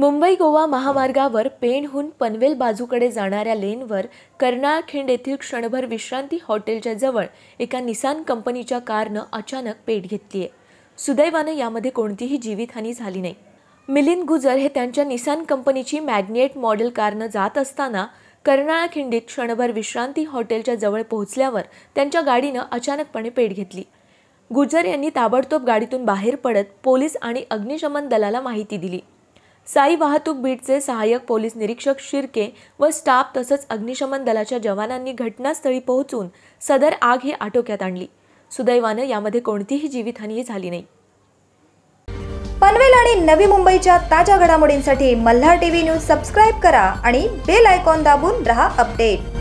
मुंबई गोवा महामार्गावर पेणहून पनवेल बाजूकडे जाणाऱ्या लेनवर कर्नाळखिंड येथील क्षणभर विश्रांती हॉटेलच्या जवळ एका निसान कंपनीच्या कारनं अचानक पेट घेतली आहे सुदैवानं यामध्ये कोणतीही जीवितहानी झाली नाही मिलिंद गुजर हे त्यांच्या निसान कंपनीची मॅग्नेट मॉडेल कारनं जात असताना कर्नाळखिंडीत क्षणभर विश्रांती हॉटेलच्या जवळ पोहोचल्यावर त्यांच्या गाडीनं अचानकपणे पेट घेतली गुजर यांनी ताबडतोब गाडीतून बाहेर पडत पोलीस आणि अग्निशमन दलाला माहिती दिली साई वाहतूक बीटचे सहाय्यक पोलीस निरीक्षक शिर्के व स्टाफ तसंच अग्निशमन दलाच्या जवानांनी घटनास्थळी पोहोचून सदर आग ही आटोक्यात आणली सुदैवानं यामध्ये कोणतीही जीवितहानी झाली नाही पनवेल आणि नवी मुंबईच्या ताज्या घडामोडींसाठी मल्हार टीव्ही न्यूज सबस्क्राईब करा आणि बेल आयकॉन दाबून रहा अपडेट